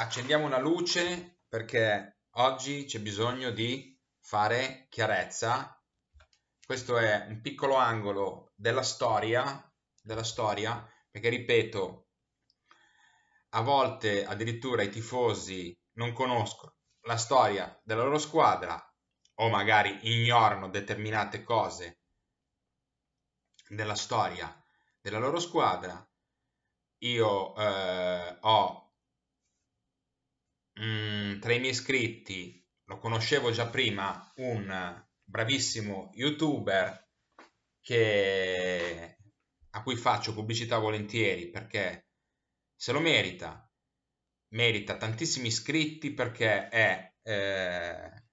accendiamo una luce perché oggi c'è bisogno di fare chiarezza. Questo è un piccolo angolo della storia, della storia perché ripeto, a volte addirittura i tifosi non conoscono la storia della loro squadra o magari ignorano determinate cose della storia della loro squadra. Io eh, ho Mm, tra i miei iscritti, lo conoscevo già prima, un bravissimo youtuber che, a cui faccio pubblicità volentieri perché se lo merita, merita tantissimi iscritti perché è eh,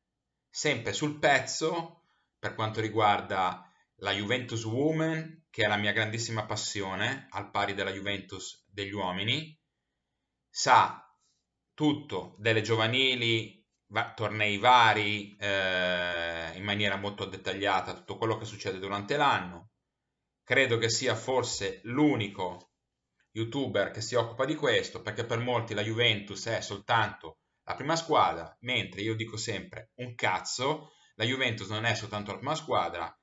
sempre sul pezzo per quanto riguarda la Juventus Woman, che è la mia grandissima passione, al pari della Juventus degli uomini, sa tutto, delle giovanili, va, tornei vari, eh, in maniera molto dettagliata, tutto quello che succede durante l'anno. Credo che sia forse l'unico youtuber che si occupa di questo, perché per molti la Juventus è soltanto la prima squadra, mentre io dico sempre un cazzo, la Juventus non è soltanto la prima squadra,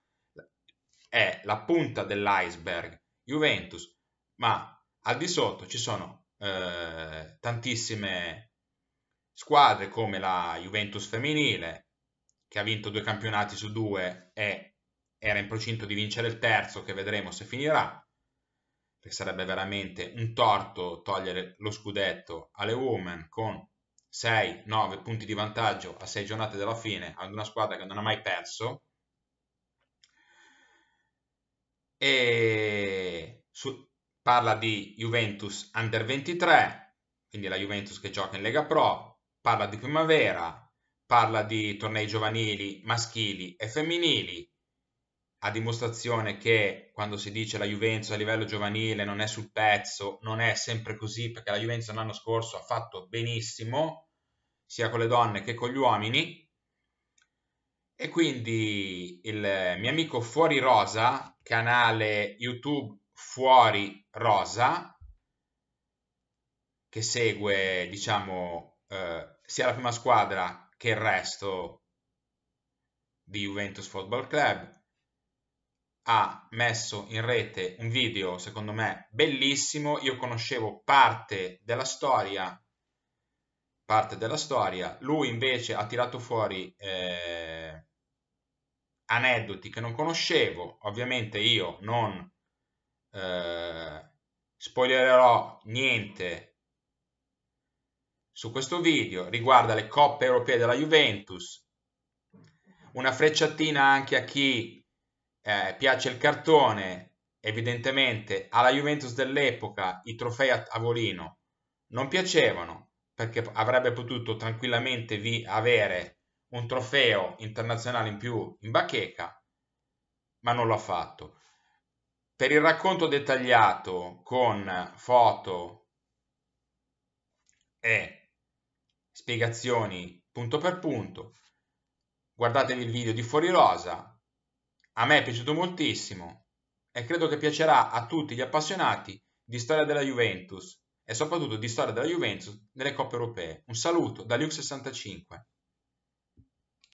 è la punta dell'iceberg Juventus, ma al di sotto ci sono eh, tantissime squadre come la Juventus femminile, che ha vinto due campionati su due e era in procinto di vincere il terzo, che vedremo se finirà, perché sarebbe veramente un torto togliere lo scudetto alle women con 6-9 punti di vantaggio a 6 giornate dalla fine ad una squadra che non ha mai perso. E parla di Juventus Under 23, quindi la Juventus che gioca in Lega Pro, parla di primavera, parla di tornei giovanili maschili e femminili, a dimostrazione che quando si dice la Juventus a livello giovanile non è sul pezzo, non è sempre così, perché la Juventus l'anno scorso ha fatto benissimo, sia con le donne che con gli uomini. E quindi il mio amico Fuori Rosa, canale YouTube fuori rosa che segue diciamo eh, sia la prima squadra che il resto di Juventus Football Club ha messo in rete un video secondo me bellissimo io conoscevo parte della storia parte della storia lui invece ha tirato fuori eh, aneddoti che non conoscevo ovviamente io non eh, spoilererò niente su questo video, riguarda le coppe europee della Juventus, una frecciatina anche a chi eh, piace il cartone, evidentemente alla Juventus dell'epoca i trofei a tavolino non piacevano perché avrebbe potuto tranquillamente vi avere un trofeo internazionale in più in bacheca, ma non l'ha fatto. Per il racconto dettagliato con foto e spiegazioni punto per punto, guardatevi il video di Fuori Rosa, a me è piaciuto moltissimo e credo che piacerà a tutti gli appassionati di storia della Juventus e soprattutto di storia della Juventus nelle coppe europee. Un saluto da Luke65.